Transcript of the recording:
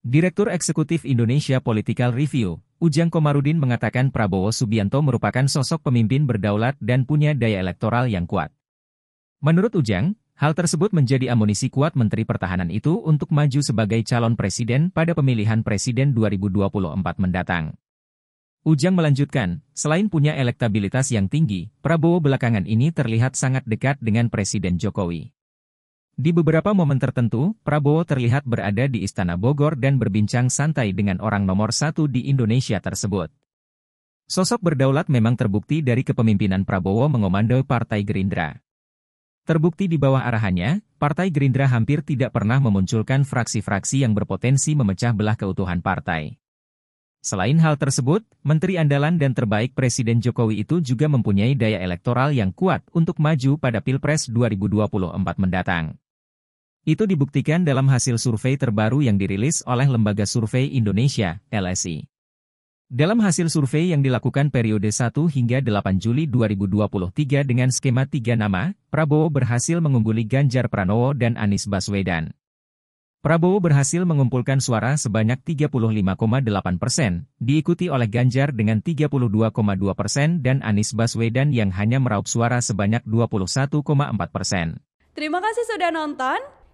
Direktur Eksekutif Indonesia Political Review, Ujang Komarudin mengatakan Prabowo Subianto merupakan sosok pemimpin berdaulat dan punya daya elektoral yang kuat. Menurut Ujang, hal tersebut menjadi amunisi kuat Menteri Pertahanan itu untuk maju sebagai calon presiden pada pemilihan presiden 2024 mendatang. Ujang melanjutkan, selain punya elektabilitas yang tinggi, Prabowo belakangan ini terlihat sangat dekat dengan Presiden Jokowi. Di beberapa momen tertentu, Prabowo terlihat berada di Istana Bogor dan berbincang santai dengan orang nomor satu di Indonesia tersebut. Sosok berdaulat memang terbukti dari kepemimpinan Prabowo mengomando Partai Gerindra. Terbukti di bawah arahannya, Partai Gerindra hampir tidak pernah memunculkan fraksi-fraksi yang berpotensi memecah belah keutuhan partai. Selain hal tersebut, Menteri Andalan dan terbaik Presiden Jokowi itu juga mempunyai daya elektoral yang kuat untuk maju pada Pilpres 2024 mendatang. Itu dibuktikan dalam hasil survei terbaru yang dirilis oleh Lembaga Survei Indonesia, LSI. Dalam hasil survei yang dilakukan periode 1 hingga 8 Juli 2023 dengan skema tiga nama, Prabowo berhasil mengungguli Ganjar Pranowo dan Anies Baswedan. Prabowo berhasil mengumpulkan suara sebanyak 35,8 persen, diikuti oleh Ganjar dengan 32,2 persen dan Anies Baswedan yang hanya meraup suara sebanyak 21,4 persen. Terima kasih sudah nonton.